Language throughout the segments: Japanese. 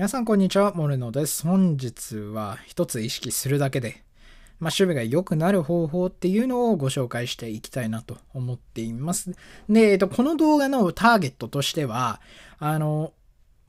皆さんこんにちは、モルノです。本日は一つ意識するだけで、まあ、守備が良くなる方法っていうのをご紹介していきたいなと思っています。で、えっと、この動画のターゲットとしては、あの、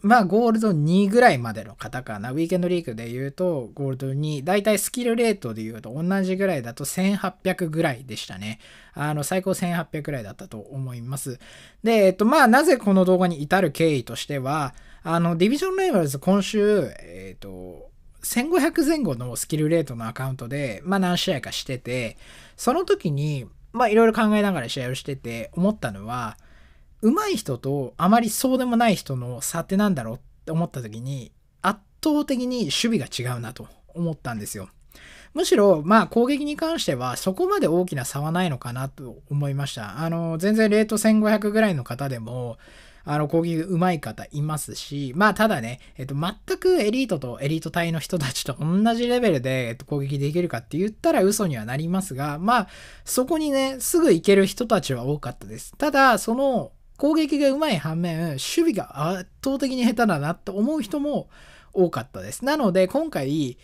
まあゴールド2ぐらいまでの方かな。ウィーケンドリーグで言うとゴールド2、だいたいスキルレートで言うと同じぐらいだと1800ぐらいでしたね。あの、最高1800ぐらいだったと思います。で、えっと、まあなぜこの動画に至る経緯としては、あの、ディビジョンライバルズ今週、えっと、1500前後のスキルレートのアカウントで、まあ何試合かしてて、その時に、まあいろいろ考えながら試合をしてて思ったのは、上手い人とあまりそうでもない人の差ってなんだろうって思った時に圧倒的に守備が違うなと思ったんですよ。むしろ、まあ、攻撃に関しては、そこまで大きな差はないのかなと思いました。あの、全然レート1500ぐらいの方でも、あの、攻撃うまい方いますし、まあ、ただね、えっと、全くエリートとエリート隊の人たちと同じレベルで、えっと、攻撃できるかって言ったら嘘にはなりますが、まあ、そこにね、すぐ行ける人たちは多かったです。ただ、その、攻撃がうまい反面、守備が圧倒的に下手だなって思う人も多かったです。なので、今回、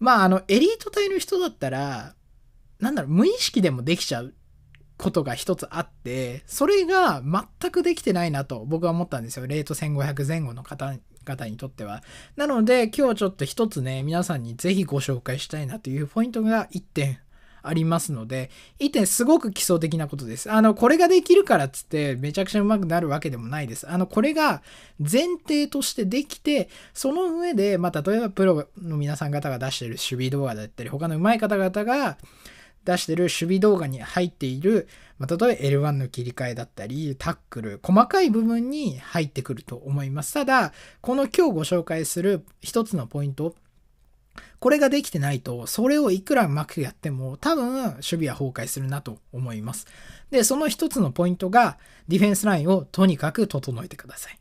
まあ、あの、エリート隊の人だったら、なんだろう、無意識でもできちゃうことが一つあって、それが全くできてないなと僕は思ったんですよ。レート1500前後の方々にとっては。なので今日ちょっと一つね、皆さんにぜひご紹介したいなというポイントが1点ありますので、1点すごく基礎的なことです。あの、これができるからっつって、めちゃくちゃうまくなるわけでもないです。あの、これが前提としてできて、その上で、まあ、例えばプロの皆さん方が出してる守備動画だったり、他の上手い方々が、出してる守備動画に入っている、まあ、例えば L1 の切り替えだったり、タックル、細かい部分に入ってくると思います。ただ、この今日ご紹介する一つのポイント、これができてないと、それをいくらうまくやっても、多分、守備は崩壊するなと思います。で、その一つのポイントが、ディフェンスラインをとにかく整えてください。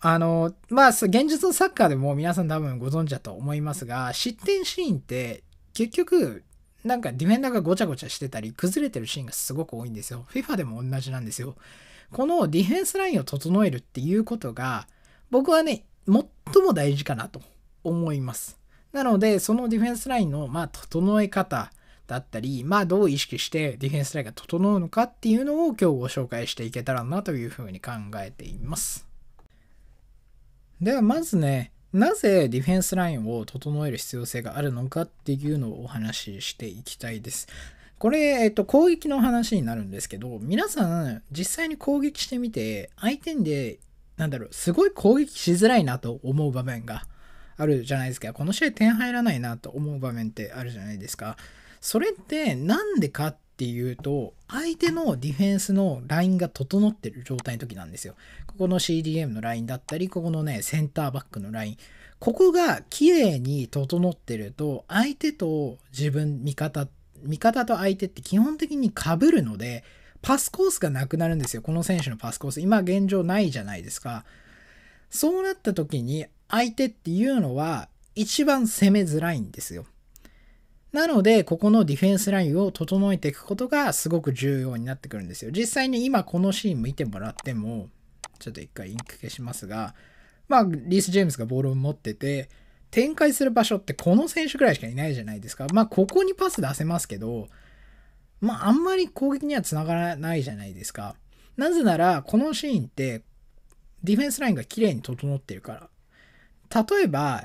あの、まあ、現実のサッカーでも皆さん多分ご存知だと思いますが、失点シーンって、結局、なんかディフェンダーがごちゃごちゃしてたり、崩れてるシーンがすごく多いんですよ。FIFA でも同じなんですよ。このディフェンスラインを整えるっていうことが、僕はね、最も大事かなと思います。なので、そのディフェンスラインの、まあ、整え方だったり、まあ、どう意識してディフェンスラインが整うのかっていうのを今日ご紹介していけたらなというふうに考えています。では、まずね、なぜディフェンスラインを整える必要性があるのかっていうのをお話ししていきたいです。これ、えっと、攻撃の話になるんですけど、皆さん、実際に攻撃してみて、相手で、なんだろう、すごい攻撃しづらいなと思う場面があるじゃないですか。この試合点入らないなと思う場面ってあるじゃないですか。それってなんでかっていうと、相手のディフェンスのラインが整ってる状態の時なんですよ。ここの CDM のラインだったり、ここのね、センターバックのライン。ここが綺麗に整ってると、相手と自分、味方、味方と相手って基本的に被るので、パスコースがなくなるんですよ。この選手のパスコース。今現状ないじゃないですか。そうなった時に相手っていうのは一番攻めづらいんですよ。なので、ここのディフェンスラインを整えていくことがすごく重要になってくるんですよ。実際に今このシーン見てもらっても、ちょっと一回インク消しますが、まあ、リース・ジェームスがボールを持ってて、展開する場所ってこの選手ぐらいしかいないじゃないですか。まあ、ここにパス出せますけど、まあ、あんまり攻撃にはつながらないじゃないですか。なぜなら、このシーンって、ディフェンスラインが綺麗に整ってるから例えば、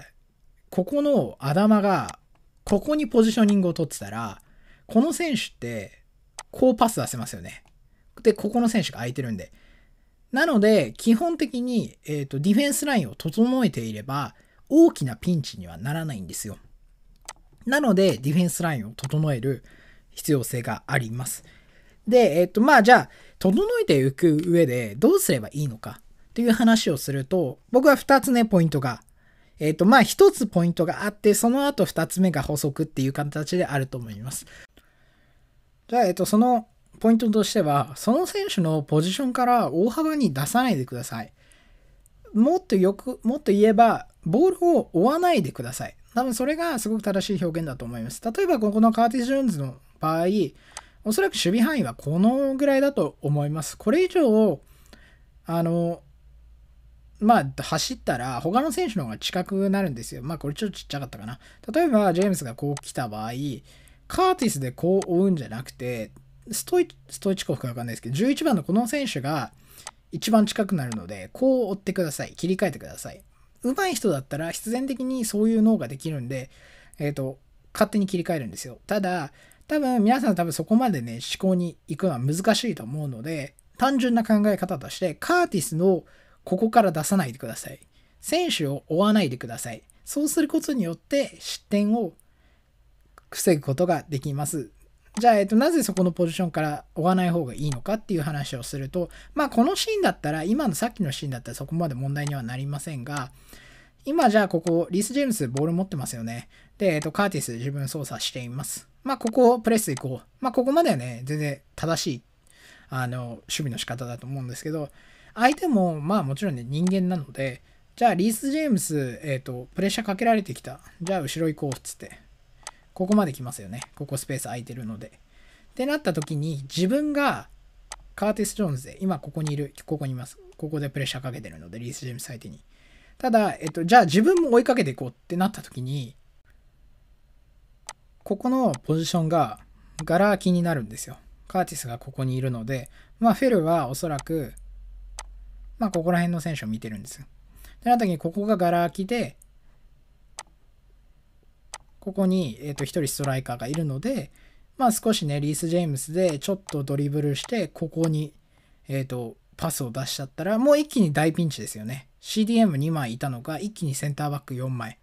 ここのアダマが、ここにポジショニングを取ってたら、この選手って、こうパス出せますよね。で、ここの選手が空いてるんで。なので、基本的に、えっ、ー、と、ディフェンスラインを整えていれば、大きなピンチにはならないんですよ。なので、ディフェンスラインを整える必要性があります。で、えっ、ー、と、まあ、じゃあ、整えていく上で、どうすればいいのかという話をすると、僕は2つね、ポイントがえっ、ー、と、まあ、一つポイントがあって、その後二つ目が補足っていう形であると思います。じゃあ、えっ、ー、と、そのポイントとしては、その選手のポジションから大幅に出さないでください。もっとよく、もっと言えば、ボールを追わないでください。多分それがすごく正しい表現だと思います。例えば、ここのカーティス・ジョーンズの場合、おそらく守備範囲はこのぐらいだと思います。これ以上、あの、まあ、走ったら、他の選手の方が近くなるんですよ。まあ、これちょっとちっちゃかったかな。例えば、ジェームスがこう来た場合、カーティスでこう追うんじゃなくて、ストイストイチコフかわかんないですけど、11番のこの選手が一番近くなるので、こう追ってください。切り替えてください。上手い人だったら、必然的にそういう脳ができるんで、えっ、ー、と、勝手に切り替えるんですよ。ただ、多分皆さん多分そこまでね、思考に行くのは難しいと思うので、単純な考え方として、カーティスのここから出さないでください。選手を追わないでください。そうすることによって失点を防ぐことができます。じゃあ、えっと、なぜそこのポジションから追わない方がいいのかっていう話をすると、まあ、このシーンだったら、今のさっきのシーンだったらそこまで問題にはなりませんが、今じゃあここ、リース・ジェームスボール持ってますよね。で、えっと、カーティス自分操作しています。まあ、ここをプレス行こう。まあ、ここまではね、全然正しい、あの、守備の仕方だと思うんですけど、相手も、まあもちろんね、人間なので、じゃあリース・ジェームス、えっ、ー、と、プレッシャーかけられてきた。じゃあ後ろ行こうっつって。ここまで来ますよね。ここスペース空いてるので。ってなった時に、自分がカーティス・ジョーンズで、今ここにいる、ここにいます。ここでプレッシャーかけてるので、リース・ジェームス相手に。ただ、えっと、じゃあ自分も追いかけていこうってなった時に、ここのポジションがガラ空きになるんですよ。カーティスがここにいるので、まあ、フェルはおそらくまあ、ここら辺の選手を見てるんですよ。で、なった時にここがガラ空きで、ここに、えー、と1人ストライカーがいるので、まあ、少しね、リース・ジェームスでちょっとドリブルして、ここに、えっ、ー、と、パスを出しちゃったら、もう一気に大ピンチですよね。CDM2 枚いたのが、一気にセンターバック4枚。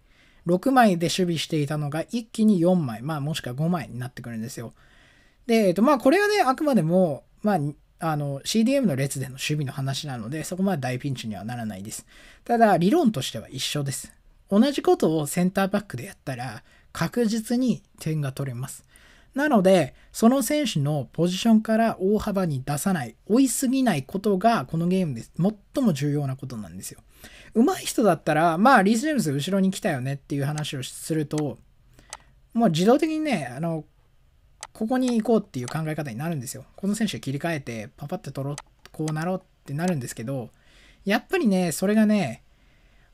6枚で守備していたのが、一気に4枚、まあ、もしくは5枚になってくるんですよ。で、えっ、ー、と、まあ、これはね、あくまでも、まあ、あの CDM の列での守備の話なのでそこまで大ピンチにはならないです。ただ理論としては一緒です。同じことをセンターバックでやったら確実に点が取れます。なのでその選手のポジションから大幅に出さない追いすぎないことがこのゲームで最も重要なことなんですよ。上手い人だったらまあリース・ジェームス後ろに来たよねっていう話をするともう自動的にねあのここに行こうっていう考え方になるんですよ。この選手切り替えて、パパって取ろう、こうなろうってなるんですけど、やっぱりね、それがね、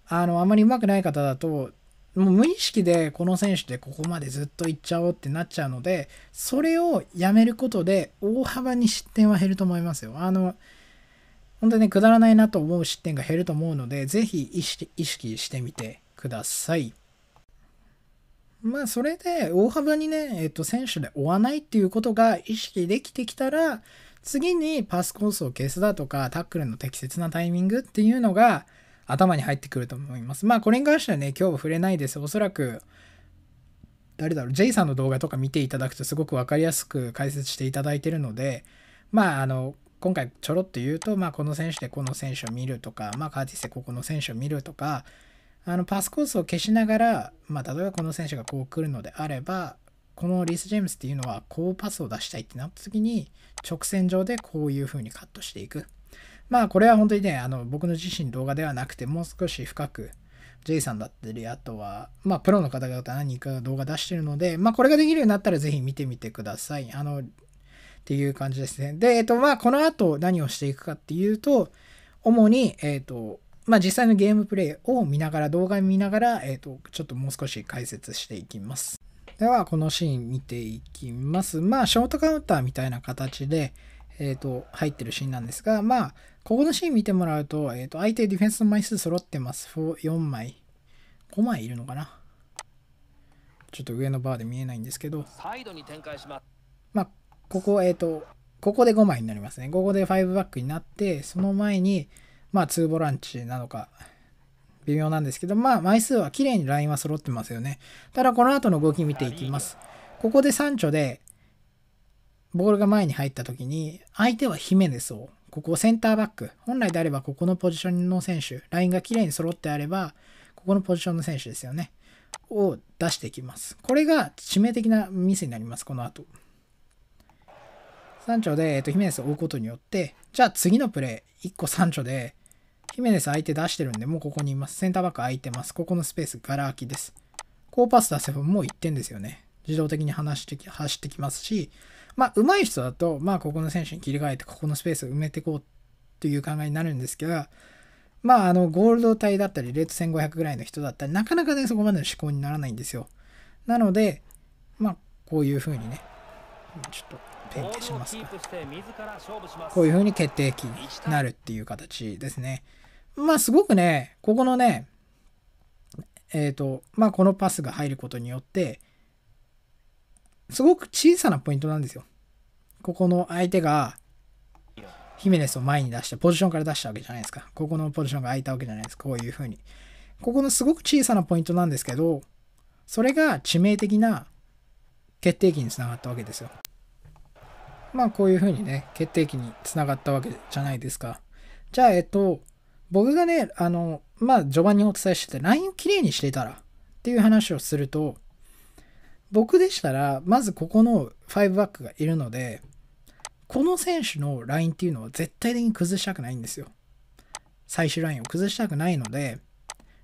あの、あまり上手くない方だと、もう無意識でこの選手でここまでずっといっちゃおうってなっちゃうので、それをやめることで大幅に失点は減ると思いますよ。あの、本当にね、くだらないなと思う失点が減ると思うので、ぜひ意識してみてください。まあ、それで大幅にね、えっと、選手で追わないっていうことが意識できてきたら、次にパスコースを消すだとか、タックルの適切なタイミングっていうのが頭に入ってくると思います。まあ、これに関してはね、今日は触れないです。おそらく、誰だろう、J さんの動画とか見ていただくとすごく分かりやすく解説していただいてるので、まあ、あの、今回ちょろっと言うと、まあ、この選手でこの選手を見るとか、まあ、カーティスでここの選手を見るとか、あのパスコースを消しながら、まあ、例えばこの選手がこう来るのであればこのリース・ジェームスっていうのはこうパスを出したいってなった時に直線上でこういう風にカットしていくまあこれは本当にねあの僕の自身動画ではなくてもう少し深く J さんだったりあとはまあプロの方々何か動画出してるのでまあこれができるようになったら是非見てみてくださいあのっていう感じですねでえっとまあこの後何をしていくかっていうと主にえっとまあ、実際のゲームプレイを見ながら、動画見ながら、えっ、ー、と、ちょっともう少し解説していきます。では、このシーン見ていきます。まあ、ショートカウンターみたいな形で、えっ、ー、と、入ってるシーンなんですが、まあ、ここのシーン見てもらうと、えっ、ー、と、相手ディフェンスの枚数揃ってます。4枚。5枚いるのかなちょっと上のバーで見えないんですけど。まあ、ここ、えっ、と、ここで5枚になりますね。ここで5バックになって、その前に、まあ2ボランチなのか微妙なんですけど、まあ枚数は綺麗にラインは揃ってますよね。ただこの後の動き見ていきます。ここでサンチョでボールが前に入った時に相手はヒメネスをここセンターバック本来であればここのポジションの選手ラインが綺麗に揃ってあればここのポジションの選手ですよねを出していきますこれが致命的なミスになりますこの後三丁で、えっと、ヒメネスを追うことによってじゃあ次のプレー1個三丁でヒメネス相手出してるんで、もうここにいます。センターバック空いてます。ここのスペース、ガラ空きです。こうパス出せばもう1点ですよね。自動的に話して走ってきますし、まあ、上手い人だと、まあ、ここの選手に切り替えて、ここのスペースを埋めていこうという考えになるんですけど、まあ、あの、ゴールド帯だったり、レッド1500ぐらいの人だったり、なかなかね、そこまでの思考にならないんですよ。なので、まあ、こういうふうにね、ちょっとペンテしますか。こういうふうに決定機になるっていう形ですね。まあすごくね、ここのね、えっ、ー、と、まあこのパスが入ることによって、すごく小さなポイントなんですよ。ここの相手が、ヒメネスを前に出して、ポジションから出したわけじゃないですか。ここのポジションが空いたわけじゃないですか。こういうふうに。ここのすごく小さなポイントなんですけど、それが致命的な決定機につながったわけですよ。まあこういうふうにね、決定機につながったわけじゃないですか。じゃあ、えっと、僕がね、あの、まあ、序盤にお伝えしてた LINE をきれいにしてたらっていう話をすると、僕でしたら、まずここの5バックがいるので、この選手のラインっていうのは絶対的に崩したくないんですよ。最終ラインを崩したくないので、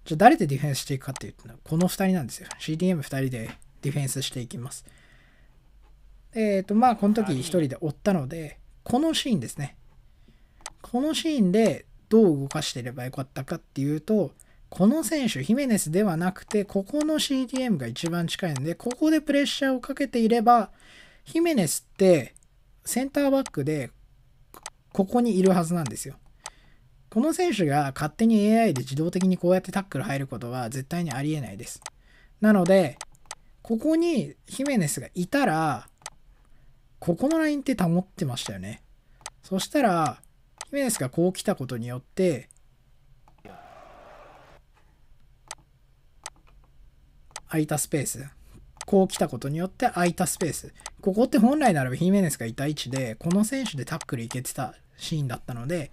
じゃあ誰でディフェンスしていくかっていうと、この2人なんですよ。CDM2 人でディフェンスしていきます。えっ、ー、と、まあ、この時1人で追ったので、このシーンですね。このシーンでどう動かしてればよかったかっていうと、この選手、ヒメネスではなくて、ここの CDM が一番近いので、ここでプレッシャーをかけていれば、ヒメネスってセンターバックでここにいるはずなんですよ。この選手が勝手に AI で自動的にこうやってタックル入ることは絶対にありえないです。なので、ここにヒメネスがいたら、ここのラインって保ってましたよね。そしたら、メネスがこう来たことによって、空いたスペース。こう来たことによって空いたスペース。ここって本来ならばヒメネスがいた位置で、この選手でタックルいけてたシーンだったので、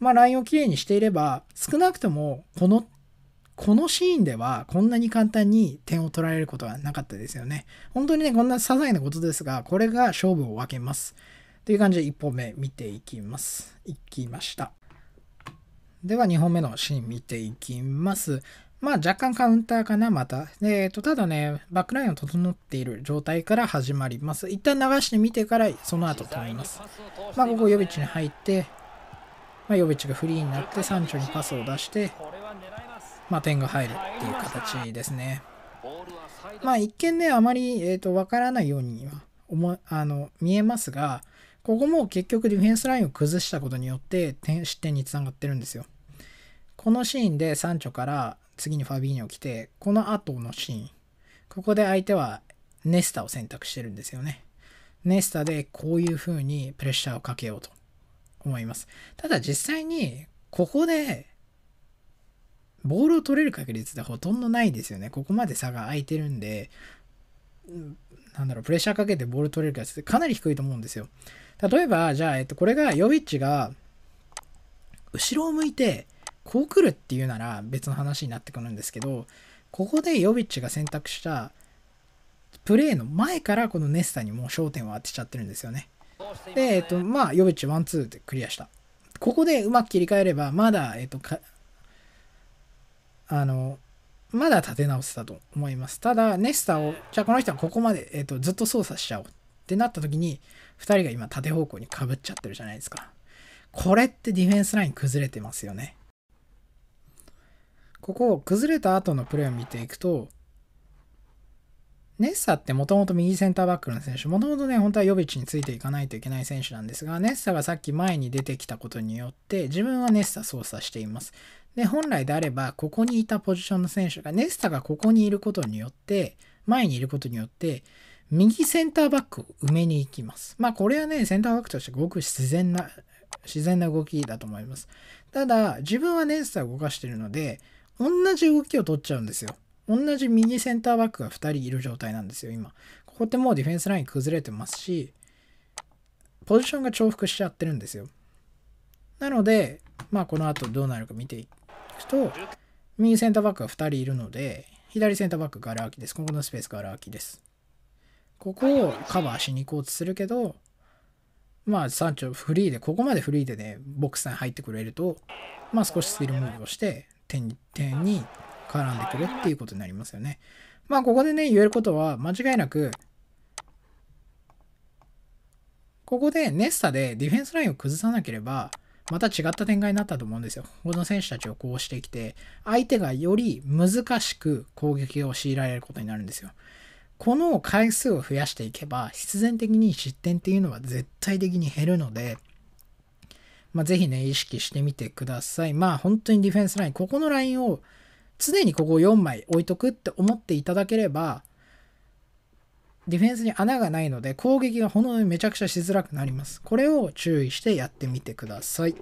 まあラインをきれいにしていれば、少なくともこの、このシーンではこんなに簡単に点を取られることはなかったですよね。本当にね、こんな些細なことですが、これが勝負を分けます。という感じで1本目見ていきます。いきました。では2本目のシーン見ていきます。まあ若干カウンターかな、また。えー、と、ただね、バックラインを整っている状態から始まります。一旦流してみてから、その後止めます。まあここヨビッチに入って、まあ、ヨビチがフリーになって、山頂にパスを出して、まあ点が入るっていう形ですね。まあ一見ね、あまり、えーと、わ分からないようには思あの見えますが、ここも結局ディフェンスラインを崩したことによって点失点につながってるんですよ。このシーンでサンチョから次にファビーニョ来て、この後のシーン、ここで相手はネスタを選択してるんですよね。ネスタでこういう風にプレッシャーをかけようと思います。ただ実際にここでボールを取れる確率ってほとんどないですよね。ここまで差が空いてるんで、なんだろう、プレッシャーかけてボール取れる確率ってかなり低いと思うんですよ。例えば、じゃあ、えっと、これが、ヨビッチが、後ろを向いて、こう来るっていうなら別の話になってくるんですけど、ここでヨビッチが選択したプレーの前からこのネスタにもう焦点を当てちゃってるんですよね。で、えっと、まあ、ヨビッチワンツーでクリアした。ここでうまく切り替えれば、まだ、えっと、か、あの、まだ立て直せたと思います。ただ、ネスタを、じゃあこの人はここまで、えっと、ずっと操作しちゃおうってなった時に、2人が今縦方向にかぶっちゃってるじゃないですか。これってディフェンスライン崩れてますよね。ここ、崩れた後のプレーを見ていくと、ネッサってもともと右センターバックの選手、もともとね、本当はヨビッチについていかないといけない選手なんですが、ネッサがさっき前に出てきたことによって、自分はネッサ操作しています。で、本来であれば、ここにいたポジションの選手が、ネッサがここにいることによって、前にいることによって、右センターバックを埋めに行きます。まあこれはね、センターバックとしてごく自然な、自然な動きだと思います。ただ、自分はネスターを動かしてるので、同じ動きを取っちゃうんですよ。同じ右センターバックが2人いる状態なんですよ、今。ここってもうディフェンスライン崩れてますし、ポジションが重複しちゃってるんですよ。なので、まあこの後どうなるか見ていくと、右センターバックが2人いるので、左センターバックがら空きです。ここのスペースがら空きです。ここをカバーしに行こうとするけど、まあ、山頂フリーで、ここまでフリーでね、ボックスに入ってくれると、まあ少しスピードムーブをして、点に、点に絡んでくるっていうことになりますよね。まあ、ここでね、言えることは、間違いなく、ここでネスタでディフェンスラインを崩さなければ、また違った展開になったと思うんですよ。この選手たちをこうしてきて、相手がより難しく攻撃を強いられることになるんですよ。この回数を増やしていけば、必然的に失点っていうのは絶対的に減るので、まあ、ぜひね、意識してみてください。まあ、本当にディフェンスライン、ここのラインを常にここ4枚置いとくって思っていただければ、ディフェンスに穴がないので、攻撃がほのめちゃくちゃしづらくなります。これを注意してやってみてください。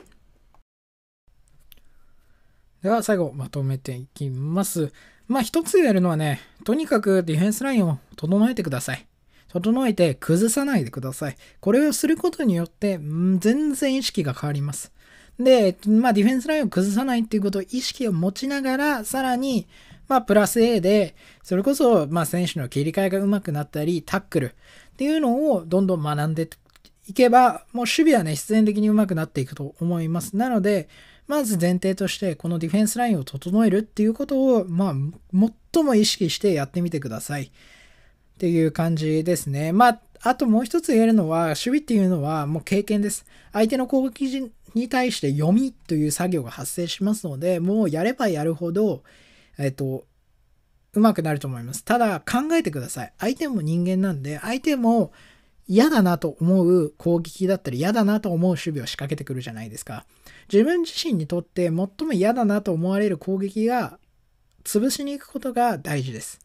では、最後、まとめていきます。まあ、一つでやるのはね、とにかくディフェンスラインを整えてください。整えて崩さないでください。これをすることによって、全然意識が変わります。で、まあ、ディフェンスラインを崩さないっていうことを意識を持ちながら、さらに、まあ、プラス A で、それこそ、まあ、選手の切り替えが上手くなったり、タックルっていうのをどんどん学んでいけば、もう守備はね、必然的に上手くなっていくと思います。なので、まず前提として、このディフェンスラインを整えるっていうことを、まあ、もっとも意識してやってみてください。っていう感じですね。まあ、あともう一つ言えるのは、守備っていうのはもう経験です。相手の攻撃に対して読みという作業が発生しますので、もうやればやるほど、えっと、うまくなると思います。ただ、考えてください。相手も人間なんで、相手も嫌だなと思う攻撃だったり、嫌だなと思う守備を仕掛けてくるじゃないですか。自分自身にとって最も嫌だなと思われる攻撃が潰しに行くことが大事です。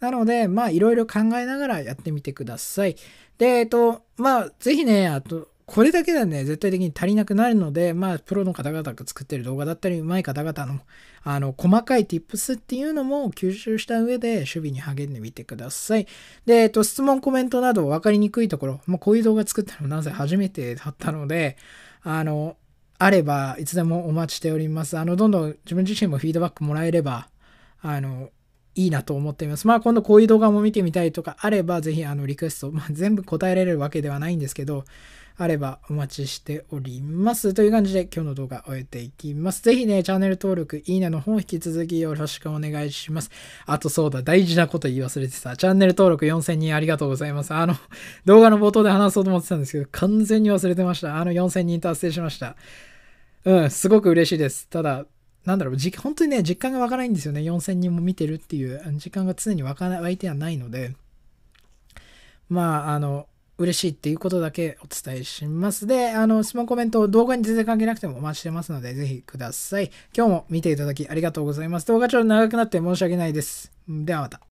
なので、まあ、いろいろ考えながらやってみてください。で、えっと、まあ、ぜひね、あと、これだけではね、絶対的に足りなくなるので、まあ、プロの方々が作ってる動画だったり、上手い方々の、あの、細かい tips っていうのも吸収した上で、守備に励んでみてください。で、えっと、質問、コメントなど分かりにくいところ、まあ、こういう動画作ったのなぜ初めてだったので、あの、あれば、いつでもお待ちしております。あの、どんどん自分自身もフィードバックもらえれば、あの、いいなと思っています。まあ今度こういう動画も見てみたいとかあれば、ぜひあのリクエスト、まあ、全部答えられるわけではないんですけど、あればお待ちしております。という感じで今日の動画終えていきます。ぜひね、チャンネル登録、いいねの方引き続きよろしくお願いします。あとそうだ、大事なこと言い忘れてた。チャンネル登録4000人ありがとうございます。あの、動画の冒頭で話そうと思ってたんですけど、完全に忘れてました。あの4000人達成しました。うん、すごく嬉しいです。ただ、なんだろう、本当にね、実感が湧かないんですよね。4000人も見てるっていう、実感が常に湧かない、湧いてはないので、まあ、あの、嬉しいっていうことだけお伝えします。で、あの、質問コメント、動画に全然関係なくてもお待ちしてますので、ぜひください。今日も見ていただきありがとうございます。動画ちょっと長くなって申し訳ないです。ではまた。